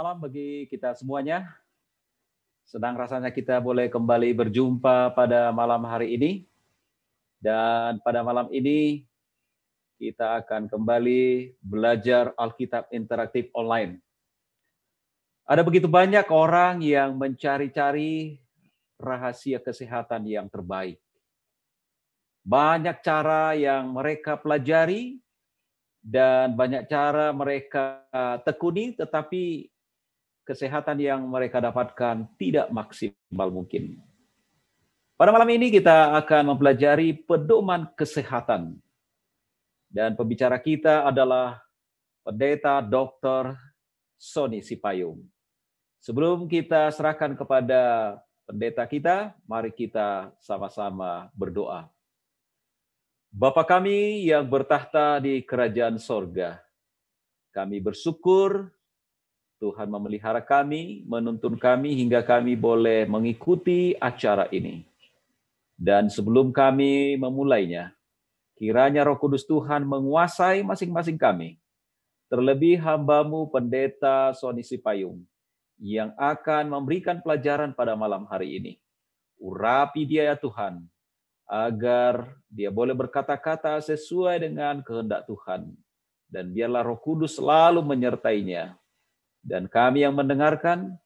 malam bagi kita semuanya. Senang rasanya kita boleh kembali berjumpa pada malam hari ini. Dan pada malam ini kita akan kembali belajar Alkitab interaktif online. Ada begitu banyak orang yang mencari-cari rahasia kesehatan yang terbaik. Banyak cara yang mereka pelajari, dan banyak cara mereka tekuni, tetapi kesehatan yang mereka dapatkan tidak maksimal mungkin. Pada malam ini kita akan mempelajari pedoman kesehatan. Dan pembicara kita adalah Pendeta Dr. Sony Sipayung. Sebelum kita serahkan kepada pendeta kita, mari kita sama-sama berdoa. Bapa kami yang bertahta di kerajaan sorga, kami bersyukur Tuhan memelihara kami, menuntun kami hingga kami boleh mengikuti acara ini. Dan sebelum kami memulainya, kiranya Roh Kudus Tuhan menguasai masing-masing kami, terlebih hambamu Pendeta Soni Sipayung, yang akan memberikan pelajaran pada malam hari ini. Urapi dia ya Tuhan, agar dia boleh berkata-kata sesuai dengan kehendak Tuhan. Dan biarlah roh kudus selalu menyertainya dan kami yang mendengarkan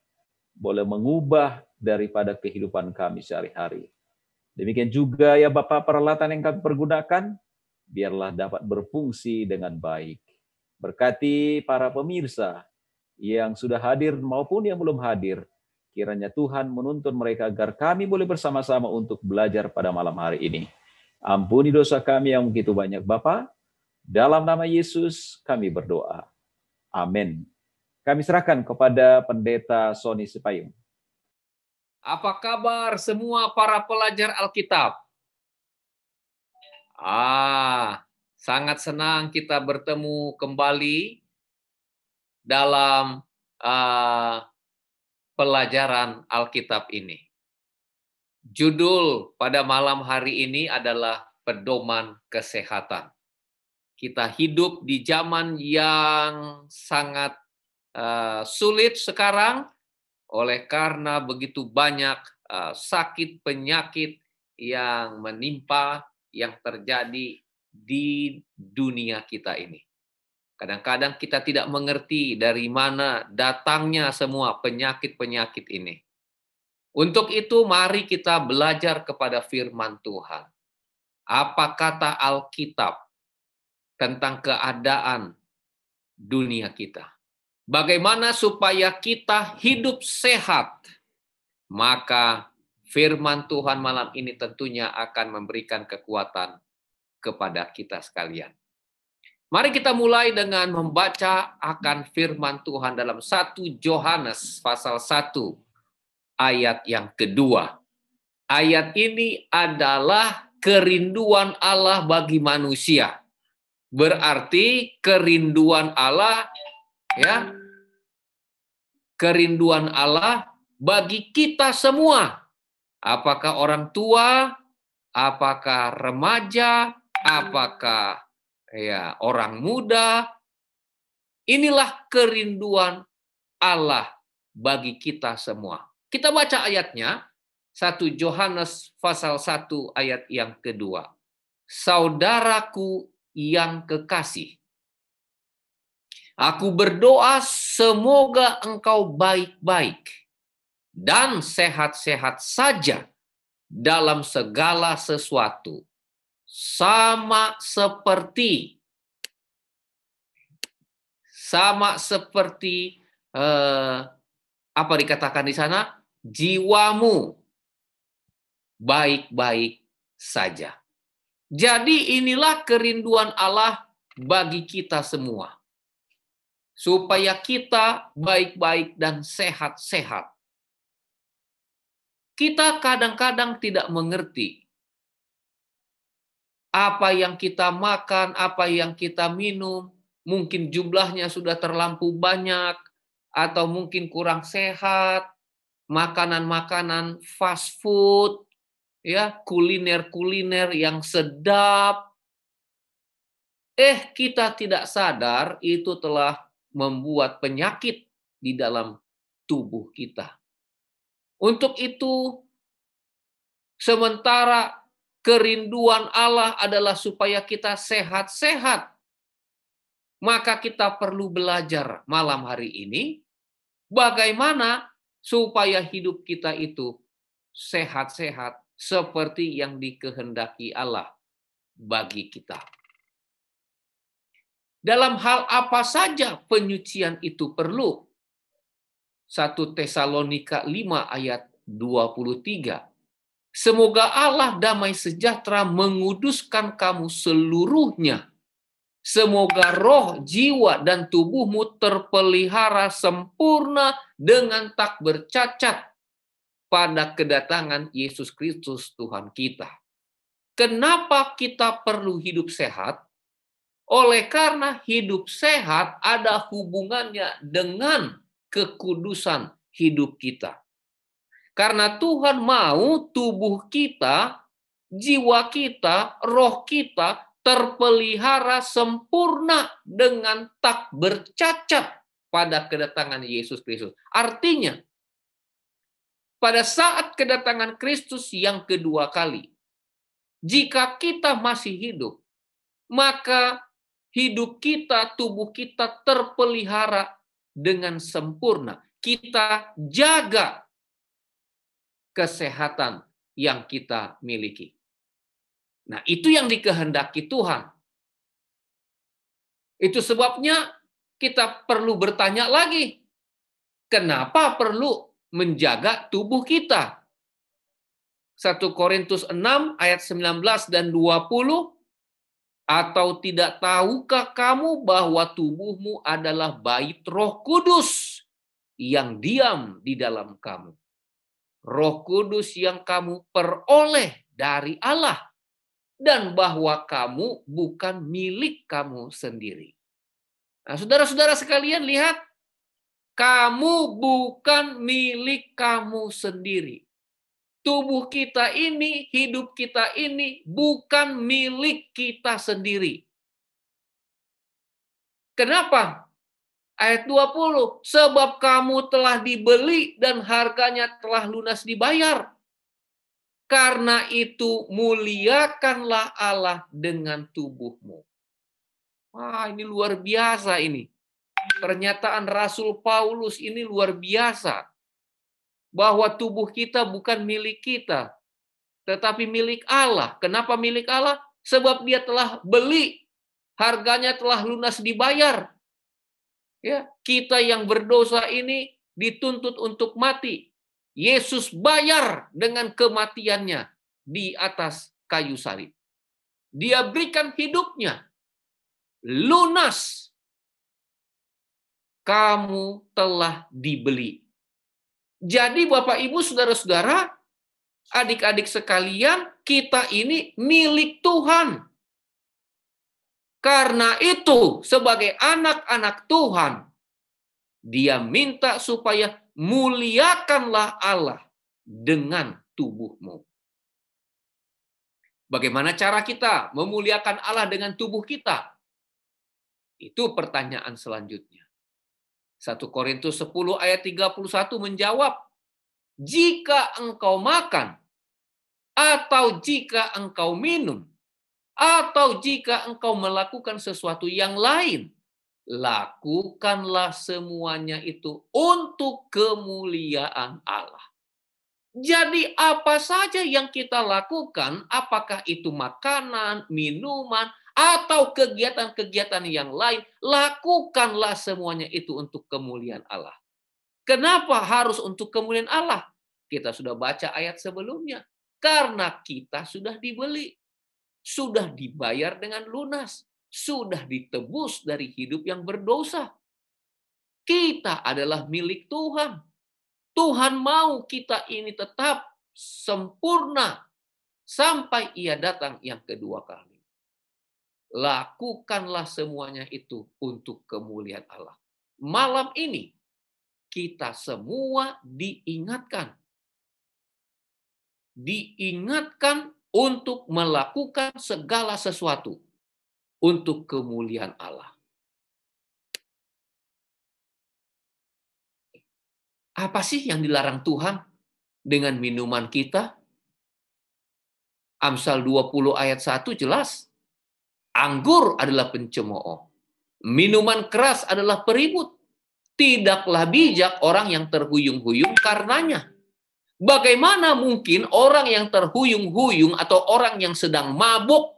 boleh mengubah daripada kehidupan kami sehari-hari. Demikian juga ya Bapak peralatan yang kami pergunakan, biarlah dapat berfungsi dengan baik. Berkati para pemirsa yang sudah hadir maupun yang belum hadir, kiranya Tuhan menuntun mereka agar kami boleh bersama-sama untuk belajar pada malam hari ini. Ampuni dosa kami yang begitu banyak bapak. Dalam nama Yesus kami berdoa. Amin. Kami serahkan kepada Pendeta Sony Sipayung. Apa kabar semua para pelajar Alkitab? Ah, sangat senang kita bertemu kembali dalam uh, pelajaran Alkitab ini. Judul pada malam hari ini adalah pedoman kesehatan. Kita hidup di zaman yang sangat Eh, sulit sekarang oleh karena begitu banyak eh, sakit penyakit yang menimpa yang terjadi di dunia kita ini. Kadang-kadang kita tidak mengerti dari mana datangnya semua penyakit-penyakit ini. Untuk itu mari kita belajar kepada firman Tuhan. Apa kata Alkitab tentang keadaan dunia kita? bagaimana supaya kita hidup sehat, maka firman Tuhan malam ini tentunya akan memberikan kekuatan kepada kita sekalian. Mari kita mulai dengan membaca akan firman Tuhan dalam 1 Yohanes pasal 1 ayat yang kedua. Ayat ini adalah kerinduan Allah bagi manusia. Berarti kerinduan Allah ya kerinduan Allah bagi kita semua. Apakah orang tua, apakah remaja, apakah ya orang muda? Inilah kerinduan Allah bagi kita semua. Kita baca ayatnya 1 Yohanes pasal 1 ayat yang kedua. Saudaraku yang kekasih, Aku berdoa semoga engkau baik-baik dan sehat-sehat saja dalam segala sesuatu. Sama seperti sama seperti eh, apa dikatakan di sana jiwamu baik-baik saja. Jadi inilah kerinduan Allah bagi kita semua supaya kita baik-baik dan sehat-sehat. Kita kadang-kadang tidak mengerti apa yang kita makan, apa yang kita minum, mungkin jumlahnya sudah terlampau banyak, atau mungkin kurang sehat, makanan-makanan fast food, ya kuliner-kuliner yang sedap. Eh, kita tidak sadar itu telah membuat penyakit di dalam tubuh kita. Untuk itu, sementara kerinduan Allah adalah supaya kita sehat-sehat, maka kita perlu belajar malam hari ini bagaimana supaya hidup kita itu sehat-sehat seperti yang dikehendaki Allah bagi kita dalam hal apa saja penyucian itu perlu. 1 Tesalonika 5 ayat 23. Semoga Allah damai sejahtera menguduskan kamu seluruhnya. Semoga roh, jiwa, dan tubuhmu terpelihara sempurna dengan tak bercacat pada kedatangan Yesus Kristus Tuhan kita. Kenapa kita perlu hidup sehat? Oleh karena hidup sehat ada hubungannya dengan kekudusan hidup kita. Karena Tuhan mau tubuh kita, jiwa kita, roh kita terpelihara sempurna dengan tak bercacat pada kedatangan Yesus Kristus. Artinya, pada saat kedatangan Kristus yang kedua kali, jika kita masih hidup, maka hidup kita, tubuh kita terpelihara dengan sempurna. Kita jaga kesehatan yang kita miliki. Nah, itu yang dikehendaki Tuhan. Itu sebabnya kita perlu bertanya lagi, kenapa perlu menjaga tubuh kita? 1 Korintus 6 ayat 19 dan 20 atau tidak tahukah kamu bahwa tubuhmu adalah bait Roh Kudus yang diam di dalam kamu? Roh Kudus yang kamu peroleh dari Allah dan bahwa kamu bukan milik kamu sendiri. Nah, saudara-saudara sekalian lihat kamu bukan milik kamu sendiri tubuh kita ini, hidup kita ini bukan milik kita sendiri. Kenapa? Ayat 20, sebab kamu telah dibeli dan harganya telah lunas dibayar. Karena itu muliakanlah Allah dengan tubuhmu. Wah, ini luar biasa ini. Pernyataan Rasul Paulus ini luar biasa bahwa tubuh kita bukan milik kita, tetapi milik Allah. Kenapa milik Allah? Sebab dia telah beli, harganya telah lunas dibayar. Ya, kita yang berdosa ini dituntut untuk mati. Yesus bayar dengan kematiannya di atas kayu salib. Dia berikan hidupnya lunas. Kamu telah dibeli jadi Bapak Ibu saudara-saudara, adik-adik sekalian, kita ini milik Tuhan. Karena itu, sebagai anak-anak Tuhan, dia minta supaya muliakanlah Allah dengan tubuhmu. Bagaimana cara kita memuliakan Allah dengan tubuh kita? Itu pertanyaan selanjutnya. 1 Korintus 10 ayat 31 menjawab, jika engkau makan, atau jika engkau minum, atau jika engkau melakukan sesuatu yang lain, lakukanlah semuanya itu untuk kemuliaan Allah. Jadi apa saja yang kita lakukan, apakah itu makanan, minuman, atau kegiatan-kegiatan yang lain, lakukanlah semuanya itu untuk kemuliaan Allah. Kenapa harus untuk kemuliaan Allah? Kita sudah baca ayat sebelumnya. Karena kita sudah dibeli. Sudah dibayar dengan lunas. Sudah ditebus dari hidup yang berdosa. Kita adalah milik Tuhan. Tuhan mau kita ini tetap sempurna sampai ia datang yang kedua kali. Lakukanlah semuanya itu untuk kemuliaan Allah. Malam ini kita semua diingatkan. Diingatkan untuk melakukan segala sesuatu untuk kemuliaan Allah. Apa sih yang dilarang Tuhan dengan minuman kita? Amsal 20 ayat 1 jelas. Anggur adalah pencemooh. Minuman keras adalah peribut. Tidaklah bijak orang yang terhuyung-huyung karenanya. Bagaimana mungkin orang yang terhuyung-huyung atau orang yang sedang mabuk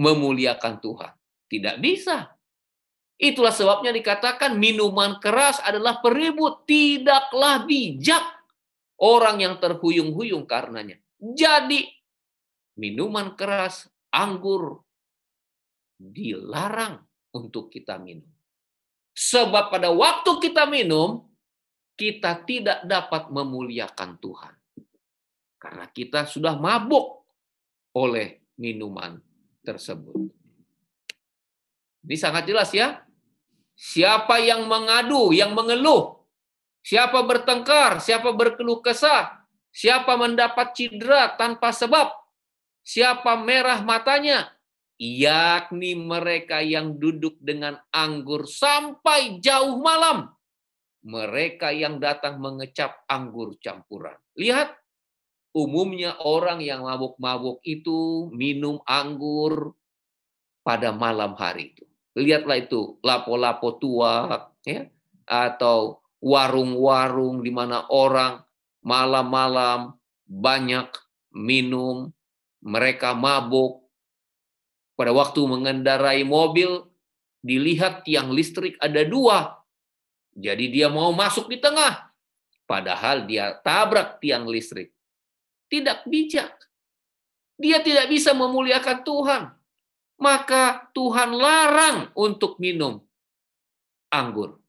memuliakan Tuhan? Tidak bisa. Itulah sebabnya dikatakan minuman keras adalah peribut, tidaklah bijak orang yang terhuyung-huyung karenanya. Jadi minuman keras, anggur, dilarang untuk kita minum. Sebab pada waktu kita minum, kita tidak dapat memuliakan Tuhan. Karena kita sudah mabuk oleh minuman tersebut. Ini sangat jelas ya. Siapa yang mengadu, yang mengeluh, siapa bertengkar, siapa berkeluh kesah, siapa mendapat cedera tanpa sebab, siapa merah matanya, yakni mereka yang duduk dengan anggur sampai jauh malam. Mereka yang datang mengecap anggur campuran. Lihat, umumnya orang yang mabuk-mabuk itu minum anggur pada malam hari itu. Lihatlah itu, lapo-lapo tua, ya, atau warung-warung di mana orang malam-malam banyak minum, mereka mabuk, pada waktu mengendarai mobil, dilihat tiang listrik ada dua. Jadi dia mau masuk di tengah. Padahal dia tabrak tiang listrik. Tidak bijak. Dia tidak bisa memuliakan Tuhan. Maka Tuhan larang untuk minum anggur.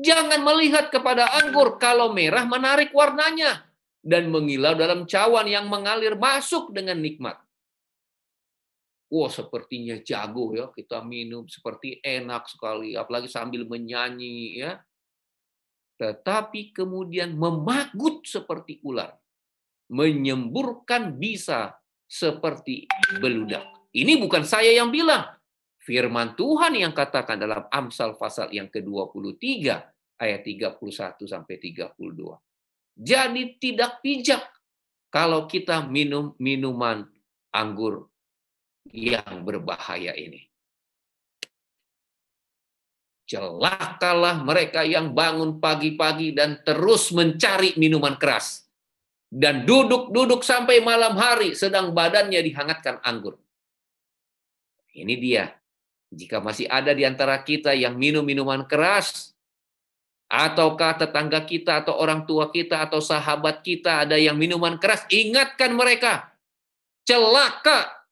Jangan melihat kepada anggur kalau merah menarik warnanya dan mengilau dalam cawan yang mengalir masuk dengan nikmat wah sepertinya jago ya kita minum seperti enak sekali apalagi sambil menyanyi ya tetapi kemudian memagut seperti ular menyemburkan bisa seperti beludak ini bukan saya yang bilang firman Tuhan yang katakan dalam Amsal pasal yang ke-23 ayat 31 sampai 32 jadi tidak bijak kalau kita minum minuman anggur yang berbahaya ini. Celakalah mereka yang bangun pagi-pagi dan terus mencari minuman keras. Dan duduk-duduk sampai malam hari sedang badannya dihangatkan anggur. Ini dia. Jika masih ada di antara kita yang minum minuman keras, ataukah tetangga kita atau orang tua kita atau sahabat kita ada yang minuman keras, ingatkan mereka. Celaka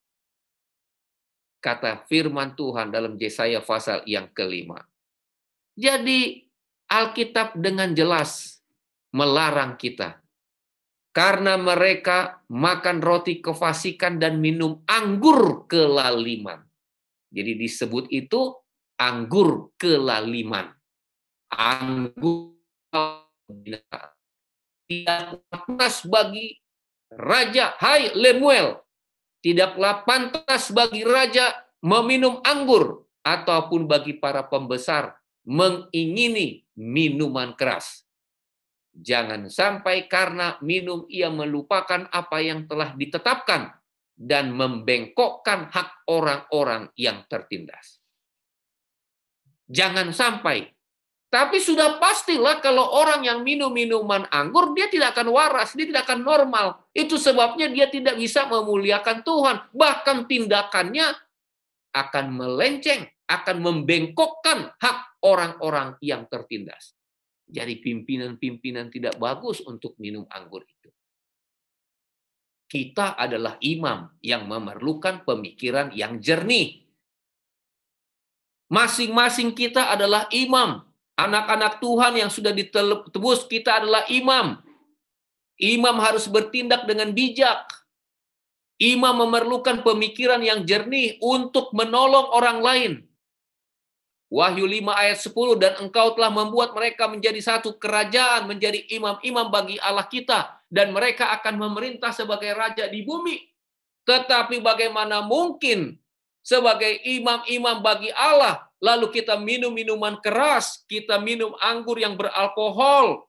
kata firman Tuhan dalam Yesaya pasal yang kelima. Jadi Alkitab dengan jelas melarang kita. Karena mereka makan roti kefasikan dan minum anggur kelaliman. Jadi disebut itu anggur kelaliman. Anggur tidak pantas bagi Raja Hai Lemuel Tidaklah pantas bagi raja meminum anggur ataupun bagi para pembesar mengingini minuman keras. Jangan sampai karena minum ia melupakan apa yang telah ditetapkan dan membengkokkan hak orang-orang yang tertindas. Jangan sampai tapi sudah pastilah kalau orang yang minum minuman anggur, dia tidak akan waras, dia tidak akan normal. Itu sebabnya dia tidak bisa memuliakan Tuhan. Bahkan tindakannya akan melenceng, akan membengkokkan hak orang-orang yang tertindas. Jadi pimpinan-pimpinan tidak bagus untuk minum anggur itu. Kita adalah imam yang memerlukan pemikiran yang jernih. Masing-masing kita adalah imam Anak-anak Tuhan yang sudah ditebus kita adalah imam. Imam harus bertindak dengan bijak. Imam memerlukan pemikiran yang jernih untuk menolong orang lain. Wahyu 5 ayat 10 dan engkau telah membuat mereka menjadi satu kerajaan, menjadi imam-imam bagi Allah kita dan mereka akan memerintah sebagai raja di bumi. Tetapi bagaimana mungkin sebagai imam-imam bagi Allah lalu kita minum minuman keras, kita minum anggur yang beralkohol,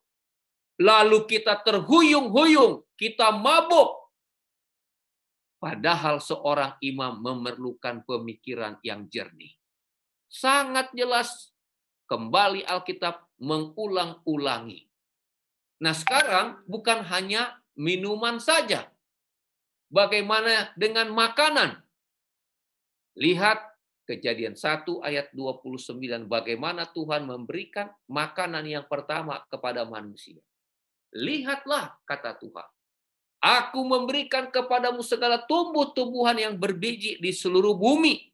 lalu kita terhuyung-huyung, kita mabuk. Padahal seorang imam memerlukan pemikiran yang jernih. Sangat jelas kembali Alkitab mengulang-ulangi. Nah sekarang bukan hanya minuman saja. Bagaimana dengan makanan? Lihat Kejadian 1 ayat 29 bagaimana Tuhan memberikan makanan yang pertama kepada manusia. Lihatlah kata Tuhan. Aku memberikan kepadamu segala tumbuh-tumbuhan yang berbiji di seluruh bumi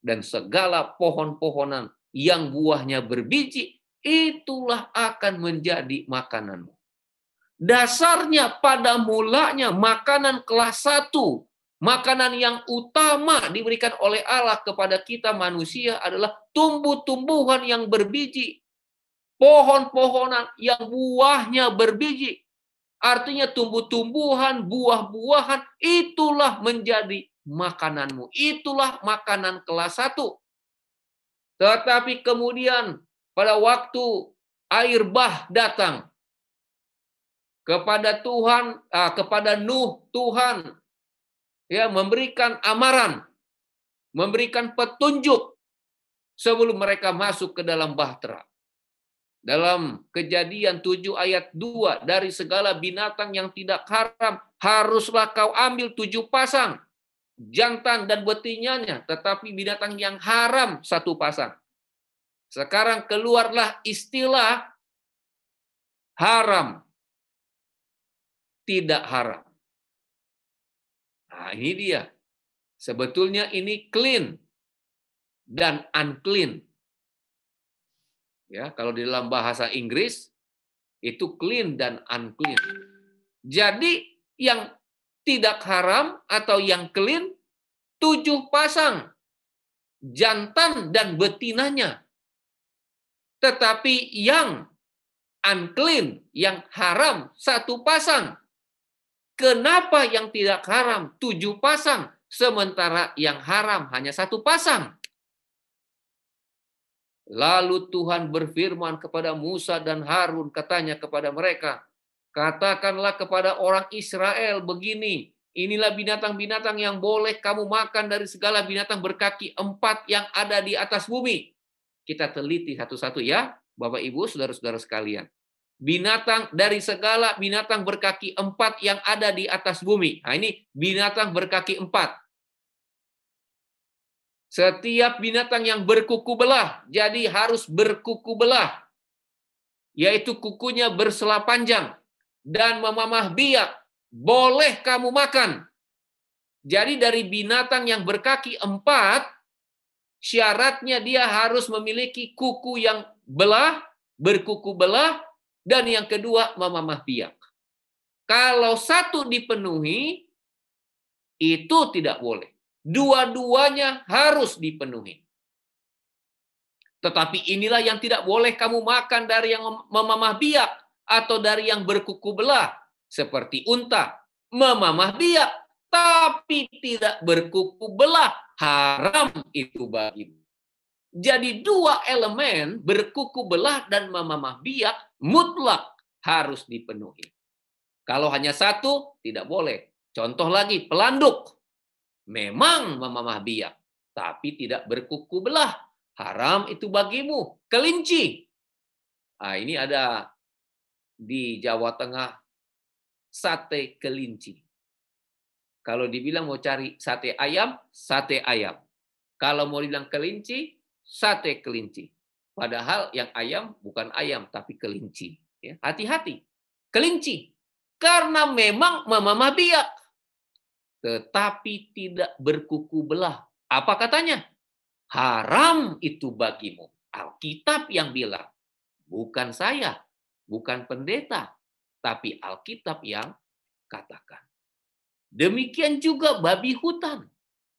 dan segala pohon-pohonan yang buahnya berbiji itulah akan menjadi makananmu. Dasarnya pada mulanya makanan kelas 1 Makanan yang utama diberikan oleh Allah kepada kita manusia adalah tumbuh-tumbuhan yang berbiji. Pohon-pohonan yang buahnya berbiji. Artinya tumbuh-tumbuhan, buah-buahan, itulah menjadi makananmu. Itulah makanan kelas satu. Tetapi kemudian pada waktu air bah datang, kepada Tuhan, ah, kepada Nuh, Tuhan ya memberikan amaran, memberikan petunjuk sebelum mereka masuk ke dalam bahtera. Dalam kejadian 7 ayat 2, dari segala binatang yang tidak haram, haruslah kau ambil tujuh pasang, jantan dan betinanya tetapi binatang yang haram satu pasang. Sekarang keluarlah istilah haram, tidak haram. Nah, ini dia. Sebetulnya ini clean dan unclean. Ya, kalau di dalam bahasa Inggris itu clean dan unclean. Jadi yang tidak haram atau yang clean tujuh pasang jantan dan betinanya. Tetapi yang unclean, yang haram satu pasang Kenapa yang tidak haram tujuh pasang, sementara yang haram hanya satu pasang? Lalu Tuhan berfirman kepada Musa dan Harun, katanya kepada mereka, Katakanlah kepada orang Israel begini, inilah binatang-binatang yang boleh kamu makan dari segala binatang berkaki empat yang ada di atas bumi. Kita teliti satu-satu ya, Bapak Ibu, Saudara-saudara sekalian binatang dari segala binatang berkaki empat yang ada di atas bumi. Nah, ini binatang berkaki empat. Setiap binatang yang berkuku belah, jadi harus berkuku belah, yaitu kukunya bersela panjang dan memamah biak, boleh kamu makan. Jadi dari binatang yang berkaki empat, syaratnya dia harus memiliki kuku yang belah, berkuku belah, dan yang kedua memamah biak. Kalau satu dipenuhi, itu tidak boleh. Dua-duanya harus dipenuhi. Tetapi inilah yang tidak boleh kamu makan dari yang memamah biak atau dari yang berkuku belah seperti unta. Memamah biak tapi tidak berkuku belah haram itu bagimu. Jadi dua elemen berkuku belah dan memamah biak mutlak harus dipenuhi. Kalau hanya satu tidak boleh. Contoh lagi pelanduk. Memang memamah biak tapi tidak berkuku belah. Haram itu bagimu. Kelinci. Nah, ini ada di Jawa Tengah sate kelinci. Kalau dibilang mau cari sate ayam, sate ayam. Kalau mau dibilang kelinci, sate kelinci. Padahal yang ayam bukan ayam tapi kelinci. Ya. Hati-hati, kelinci. Karena memang mama biak, tetapi tidak berkuku belah. Apa katanya? Haram itu bagimu. Alkitab yang bilang, bukan saya, bukan pendeta, tapi Alkitab yang katakan. Demikian juga babi hutan,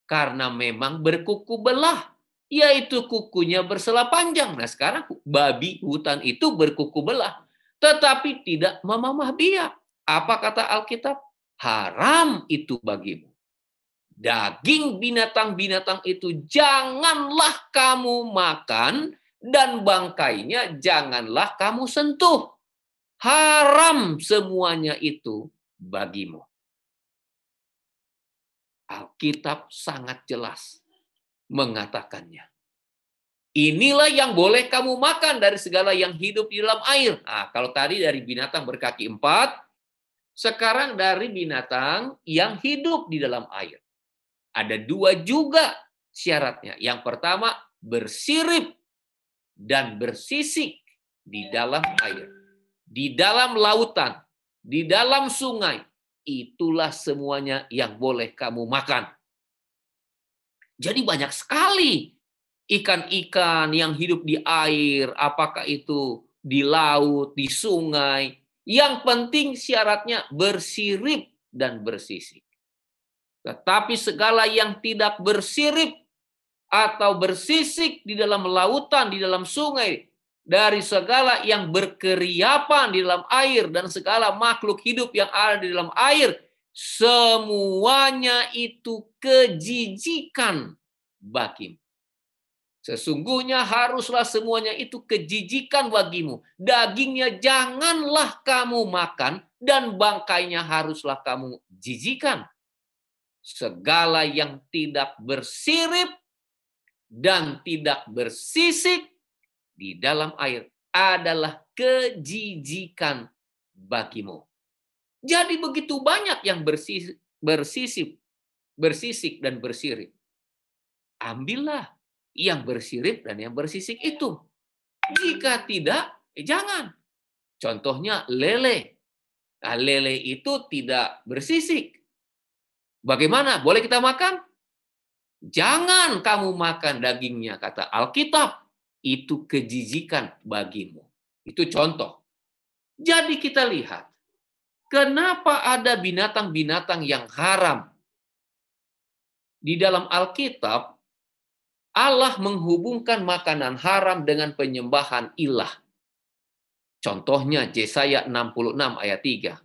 karena memang berkuku belah yaitu kukunya bersela panjang. Nah sekarang babi hutan itu berkuku belah, tetapi tidak memamah biak. Apa kata Alkitab? Haram itu bagimu. Daging binatang-binatang itu janganlah kamu makan dan bangkainya janganlah kamu sentuh. Haram semuanya itu bagimu. Alkitab sangat jelas mengatakannya. Inilah yang boleh kamu makan dari segala yang hidup di dalam air. Nah, kalau tadi dari binatang berkaki empat, sekarang dari binatang yang hidup di dalam air. Ada dua juga syaratnya. Yang pertama, bersirip dan bersisik di dalam air, di dalam lautan, di dalam sungai. Itulah semuanya yang boleh kamu makan jadi banyak sekali ikan-ikan yang hidup di air, apakah itu di laut, di sungai. Yang penting syaratnya bersirip dan bersisik. Tetapi segala yang tidak bersirip atau bersisik di dalam lautan, di dalam sungai, dari segala yang berkeriapan di dalam air dan segala makhluk hidup yang ada di dalam air Semuanya itu kejijikan bagimu. Sesungguhnya haruslah semuanya itu kejijikan bagimu. Dagingnya janganlah kamu makan dan bangkainya haruslah kamu jijikan. Segala yang tidak bersirip dan tidak bersisik di dalam air adalah kejijikan bagimu. Jadi begitu banyak yang bersisik, bersisik, dan bersirip. Ambillah yang bersirip dan yang bersisik itu. Jika tidak, eh jangan. Contohnya lele. Nah, lele itu tidak bersisik. Bagaimana? Boleh kita makan? Jangan kamu makan dagingnya, kata Alkitab. Itu kejijikan bagimu. Itu contoh. Jadi kita lihat, kenapa ada binatang-binatang yang haram? Di dalam Alkitab, Allah menghubungkan makanan haram dengan penyembahan ilah. Contohnya Yesaya 66 ayat 3.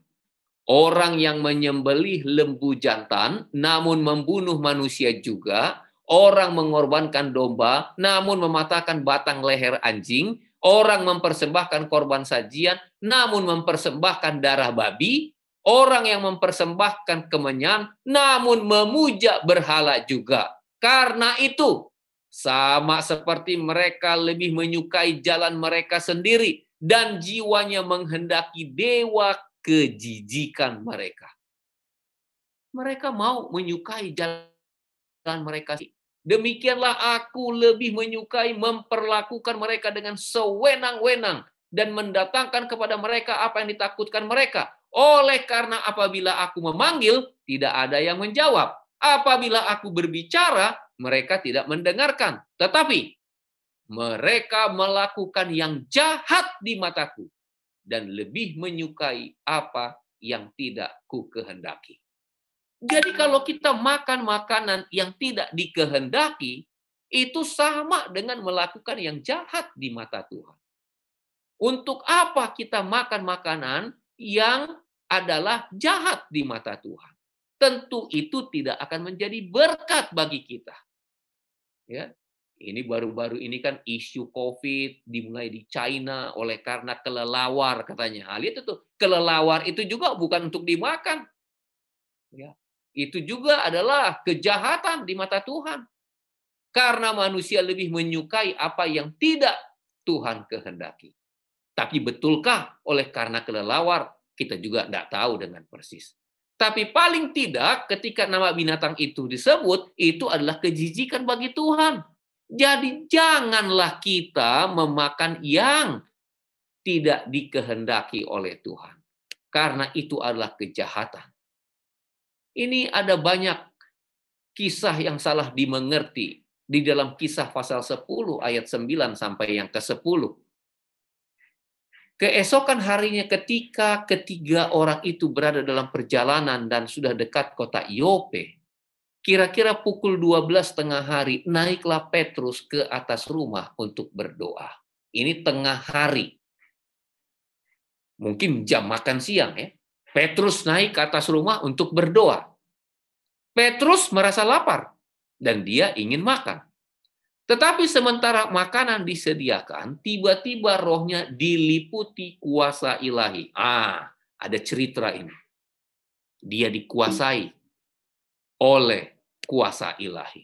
Orang yang menyembelih lembu jantan namun membunuh manusia juga, orang mengorbankan domba namun mematahkan batang leher anjing, orang mempersembahkan korban sajian, namun mempersembahkan darah babi, orang yang mempersembahkan kemenyan, namun memuja berhala juga. Karena itu, sama seperti mereka lebih menyukai jalan mereka sendiri, dan jiwanya menghendaki dewa kejijikan mereka. Mereka mau menyukai jalan mereka sendiri Demikianlah aku lebih menyukai memperlakukan mereka dengan sewenang-wenang dan mendatangkan kepada mereka apa yang ditakutkan mereka. Oleh karena apabila aku memanggil, tidak ada yang menjawab. Apabila aku berbicara, mereka tidak mendengarkan. Tetapi mereka melakukan yang jahat di mataku dan lebih menyukai apa yang tidak ku kehendaki. Jadi kalau kita makan makanan yang tidak dikehendaki, itu sama dengan melakukan yang jahat di mata Tuhan. Untuk apa kita makan makanan yang adalah jahat di mata Tuhan? Tentu itu tidak akan menjadi berkat bagi kita. Ya, ini baru-baru ini kan isu COVID dimulai di China oleh karena kelelawar katanya. Nah, Hal itu tuh kelelawar itu juga bukan untuk dimakan. Ya, itu juga adalah kejahatan di mata Tuhan. Karena manusia lebih menyukai apa yang tidak Tuhan kehendaki. Tapi betulkah oleh karena kelelawar? Kita juga tidak tahu dengan persis. Tapi paling tidak ketika nama binatang itu disebut, itu adalah kejijikan bagi Tuhan. Jadi janganlah kita memakan yang tidak dikehendaki oleh Tuhan. Karena itu adalah kejahatan. Ini ada banyak kisah yang salah dimengerti di dalam kisah pasal 10 ayat 9 sampai yang ke-10. Keesokan harinya ketika ketiga orang itu berada dalam perjalanan dan sudah dekat kota Yope, kira-kira pukul 12 tengah hari naiklah Petrus ke atas rumah untuk berdoa. Ini tengah hari. Mungkin jam makan siang ya. Petrus naik ke atas rumah untuk berdoa. Petrus merasa lapar dan dia ingin makan. Tetapi sementara makanan disediakan, tiba-tiba rohnya diliputi kuasa ilahi. Ah, ada cerita ini. Dia dikuasai oleh kuasa ilahi.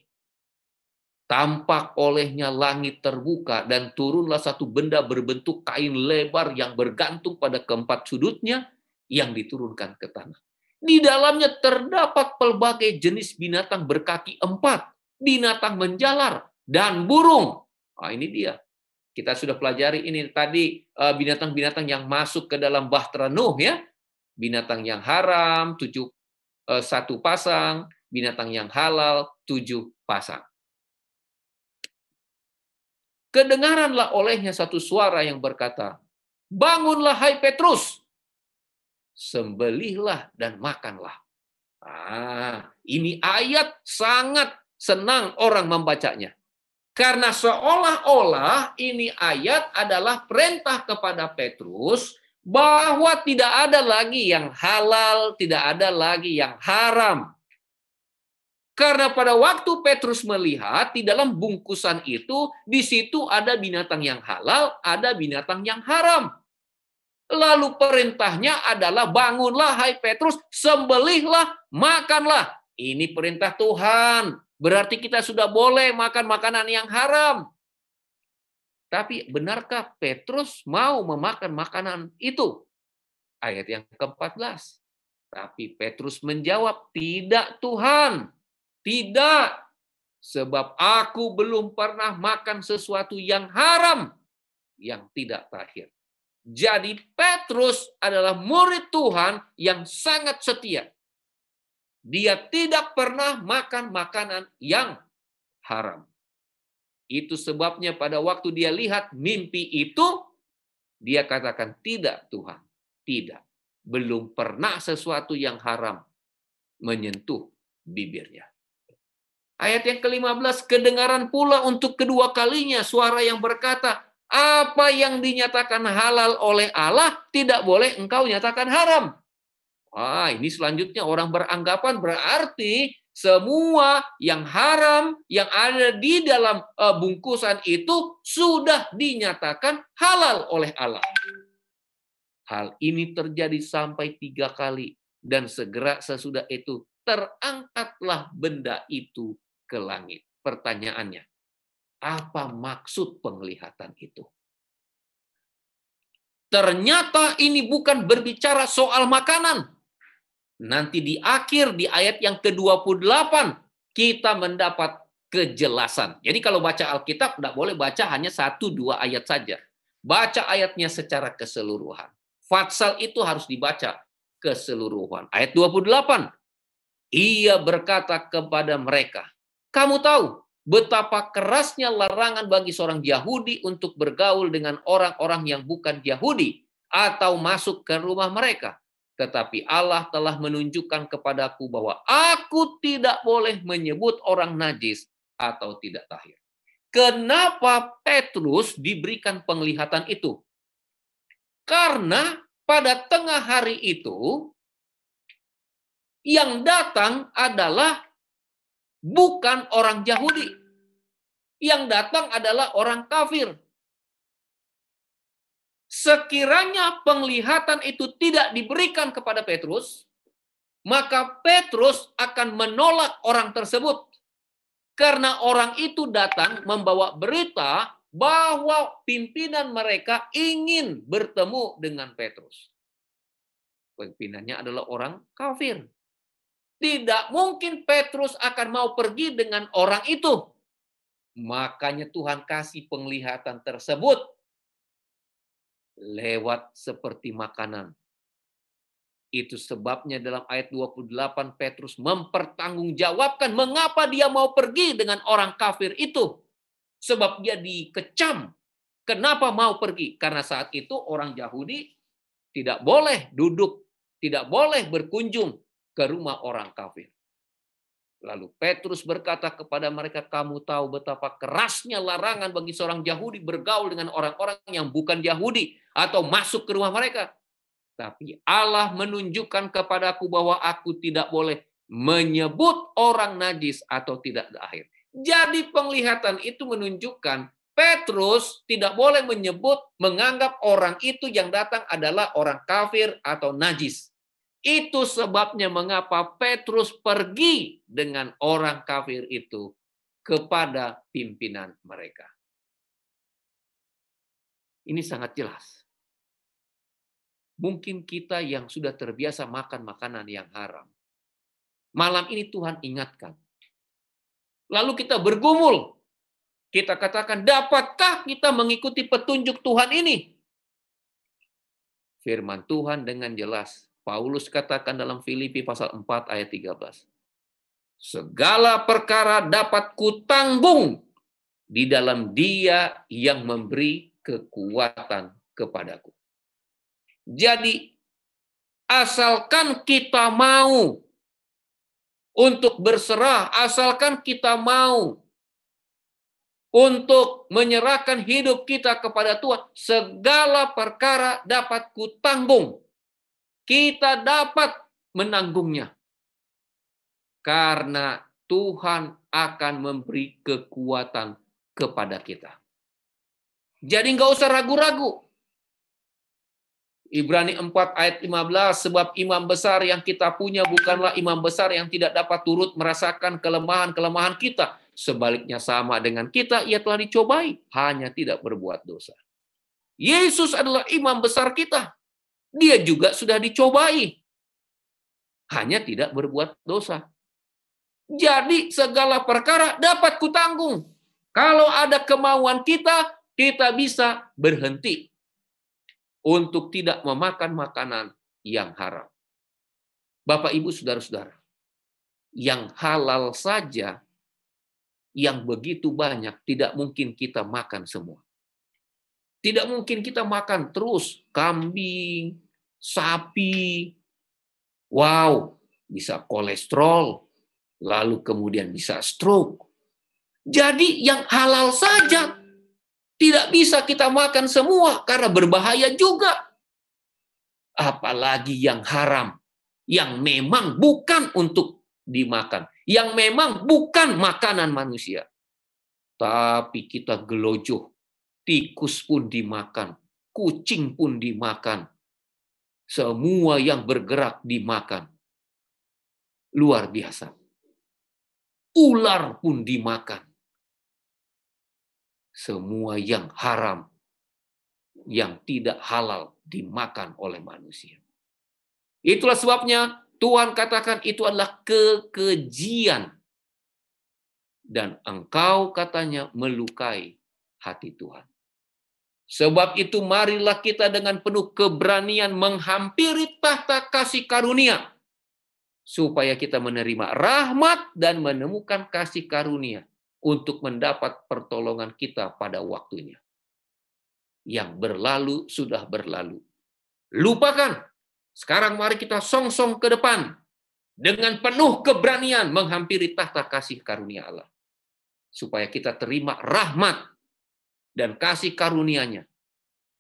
Tampak olehnya langit terbuka dan turunlah satu benda berbentuk kain lebar yang bergantung pada keempat sudutnya yang diturunkan ke tanah. Di dalamnya terdapat pelbagai jenis binatang berkaki empat, binatang menjalar, dan burung. Nah, ini dia. Kita sudah pelajari ini tadi eh, binatang-binatang yang masuk ke dalam bahtera Nuh ya. Binatang yang haram, tujuh, eh, satu pasang. Binatang yang halal, tujuh pasang. Kedengaranlah olehnya satu suara yang berkata, Bangunlah hai Petrus, sembelihlah dan makanlah. Ah, ini ayat sangat senang orang membacanya. Karena seolah-olah ini ayat adalah perintah kepada Petrus bahwa tidak ada lagi yang halal, tidak ada lagi yang haram. Karena pada waktu Petrus melihat di dalam bungkusan itu, di situ ada binatang yang halal, ada binatang yang haram. Lalu perintahnya adalah bangunlah hai Petrus, sembelihlah, makanlah. Ini perintah Tuhan. Berarti kita sudah boleh makan makanan yang haram. Tapi benarkah Petrus mau memakan makanan itu? Ayat yang ke-14. Tapi Petrus menjawab, "Tidak, Tuhan. Tidak. Sebab aku belum pernah makan sesuatu yang haram yang tidak terakhir. Jadi Petrus adalah murid Tuhan yang sangat setia. Dia tidak pernah makan makanan yang haram. Itu sebabnya pada waktu dia lihat mimpi itu, dia katakan, tidak Tuhan, tidak. Belum pernah sesuatu yang haram menyentuh bibirnya. Ayat yang ke-15, kedengaran pula untuk kedua kalinya suara yang berkata, apa yang dinyatakan halal oleh Allah tidak boleh engkau nyatakan haram. Wah, ini selanjutnya orang beranggapan berarti semua yang haram yang ada di dalam e, bungkusan itu sudah dinyatakan halal oleh Allah. Hal ini terjadi sampai tiga kali dan segera sesudah itu terangkatlah benda itu ke langit. Pertanyaannya, apa maksud penglihatan itu. Ternyata ini bukan berbicara soal makanan. Nanti di akhir di ayat yang ke-28 kita mendapat kejelasan. Jadi kalau baca Alkitab tidak boleh baca hanya satu dua ayat saja. Baca ayatnya secara keseluruhan. Fatsal itu harus dibaca keseluruhan. Ayat 28. Ia berkata kepada mereka, "Kamu tahu betapa kerasnya larangan bagi seorang Yahudi untuk bergaul dengan orang-orang yang bukan Yahudi atau masuk ke rumah mereka. Tetapi Allah telah menunjukkan kepadaku bahwa aku tidak boleh menyebut orang najis atau tidak tahir. Kenapa Petrus diberikan penglihatan itu? Karena pada tengah hari itu yang datang adalah bukan orang Yahudi. Yang datang adalah orang kafir. Sekiranya penglihatan itu tidak diberikan kepada Petrus, maka Petrus akan menolak orang tersebut. Karena orang itu datang membawa berita bahwa pimpinan mereka ingin bertemu dengan Petrus. Pimpinannya adalah orang kafir. Tidak mungkin Petrus akan mau pergi dengan orang itu. Makanya Tuhan kasih penglihatan tersebut lewat seperti makanan. Itu sebabnya dalam ayat 28 Petrus mempertanggungjawabkan mengapa dia mau pergi dengan orang kafir itu. Sebab dia dikecam. Kenapa mau pergi? Karena saat itu orang Yahudi tidak boleh duduk, tidak boleh berkunjung ke rumah orang kafir. Lalu Petrus berkata kepada mereka, kamu tahu betapa kerasnya larangan bagi seorang Yahudi bergaul dengan orang-orang yang bukan Yahudi atau masuk ke rumah mereka. Tapi Allah menunjukkan kepadaku bahwa aku tidak boleh menyebut orang najis atau tidak akhir. Jadi penglihatan itu menunjukkan Petrus tidak boleh menyebut, menganggap orang itu yang datang adalah orang kafir atau najis. Itu sebabnya mengapa Petrus pergi dengan orang kafir itu kepada pimpinan mereka. Ini sangat jelas. Mungkin kita yang sudah terbiasa makan makanan yang haram, malam ini Tuhan ingatkan. Lalu kita bergumul. Kita katakan, dapatkah kita mengikuti petunjuk Tuhan ini? Firman Tuhan dengan jelas Paulus katakan dalam Filipi pasal 4 ayat 13. Segala perkara dapat kutanggung di dalam dia yang memberi kekuatan kepadaku. Jadi asalkan kita mau untuk berserah, asalkan kita mau untuk menyerahkan hidup kita kepada Tuhan, segala perkara dapat kutanggung kita dapat menanggungnya. Karena Tuhan akan memberi kekuatan kepada kita. Jadi nggak usah ragu-ragu. Ibrani 4 ayat 15, sebab imam besar yang kita punya bukanlah imam besar yang tidak dapat turut merasakan kelemahan-kelemahan kita. Sebaliknya sama dengan kita, ia telah dicobai, hanya tidak berbuat dosa. Yesus adalah imam besar kita dia juga sudah dicobai. Hanya tidak berbuat dosa. Jadi segala perkara dapat kutanggung. Kalau ada kemauan kita, kita bisa berhenti untuk tidak memakan makanan yang haram. Bapak, Ibu, Saudara-saudara, yang halal saja, yang begitu banyak, tidak mungkin kita makan semua. Tidak mungkin kita makan terus kambing, sapi. Wow, bisa kolesterol, lalu kemudian bisa stroke. Jadi yang halal saja tidak bisa kita makan semua karena berbahaya juga. Apalagi yang haram, yang memang bukan untuk dimakan, yang memang bukan makanan manusia. Tapi kita gelojoh tikus pun dimakan, kucing pun dimakan, semua yang bergerak dimakan. Luar biasa. Ular pun dimakan. Semua yang haram, yang tidak halal dimakan oleh manusia. Itulah sebabnya Tuhan katakan itu adalah kekejian. Dan engkau katanya melukai hati Tuhan. Sebab itu marilah kita dengan penuh keberanian menghampiri tahta kasih karunia. Supaya kita menerima rahmat dan menemukan kasih karunia untuk mendapat pertolongan kita pada waktunya. Yang berlalu sudah berlalu. Lupakan. Sekarang mari kita song-song ke depan. Dengan penuh keberanian menghampiri tahta kasih karunia Allah. Supaya kita terima rahmat dan kasih karunia-Nya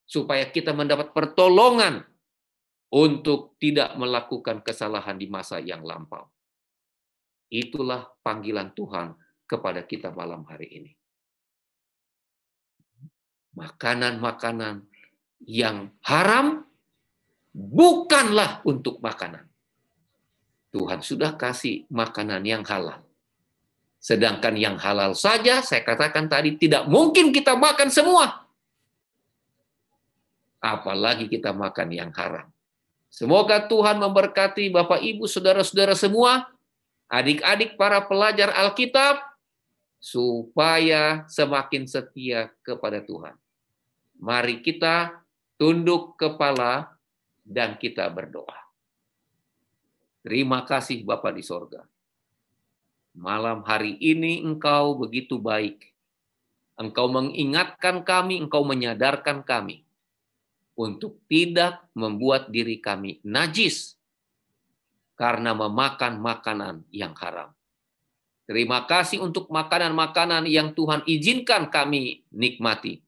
supaya kita mendapat pertolongan untuk tidak melakukan kesalahan di masa yang lampau. Itulah panggilan Tuhan kepada kita malam hari ini. Makanan-makanan yang haram bukanlah untuk makanan. Tuhan sudah kasih makanan yang halal. Sedangkan yang halal saja, saya katakan tadi, tidak mungkin kita makan semua. Apalagi kita makan yang haram. Semoga Tuhan memberkati Bapak, Ibu, Saudara-saudara semua, adik-adik para pelajar Alkitab, supaya semakin setia kepada Tuhan. Mari kita tunduk kepala dan kita berdoa. Terima kasih Bapak di sorga. Malam hari ini engkau begitu baik. Engkau mengingatkan kami, engkau menyadarkan kami untuk tidak membuat diri kami najis karena memakan makanan yang haram. Terima kasih untuk makanan-makanan yang Tuhan izinkan kami nikmati.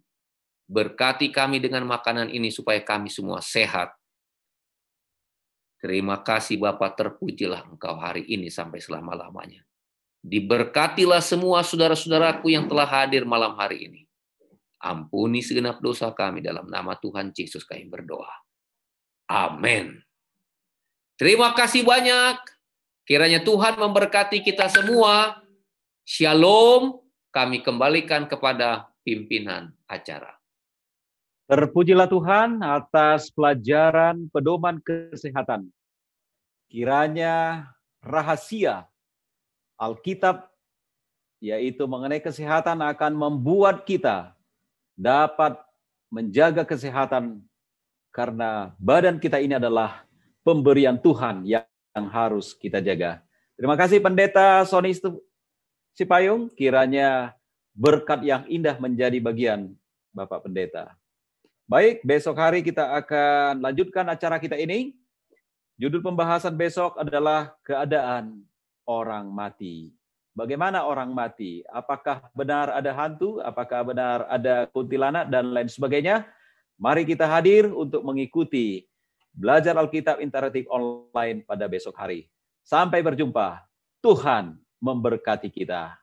Berkati kami dengan makanan ini supaya kami semua sehat. Terima kasih Bapak terpujilah engkau hari ini sampai selama-lamanya. Diberkatilah semua saudara-saudaraku yang telah hadir malam hari ini. Ampuni segenap dosa kami dalam nama Tuhan Yesus kami berdoa. Amin. Terima kasih banyak. Kiranya Tuhan memberkati kita semua. Shalom. Kami kembalikan kepada pimpinan acara. Terpujilah Tuhan atas pelajaran pedoman kesehatan. Kiranya rahasia Alkitab, yaitu mengenai kesehatan akan membuat kita dapat menjaga kesehatan karena badan kita ini adalah pemberian Tuhan yang harus kita jaga. Terima kasih Pendeta Sony Sipayung, kiranya berkat yang indah menjadi bagian Bapak Pendeta. Baik, besok hari kita akan lanjutkan acara kita ini. Judul pembahasan besok adalah keadaan orang mati. Bagaimana orang mati? Apakah benar ada hantu? Apakah benar ada kuntilanak dan lain sebagainya? Mari kita hadir untuk mengikuti belajar Alkitab interaktif online pada besok hari. Sampai berjumpa. Tuhan memberkati kita.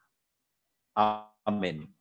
Amin.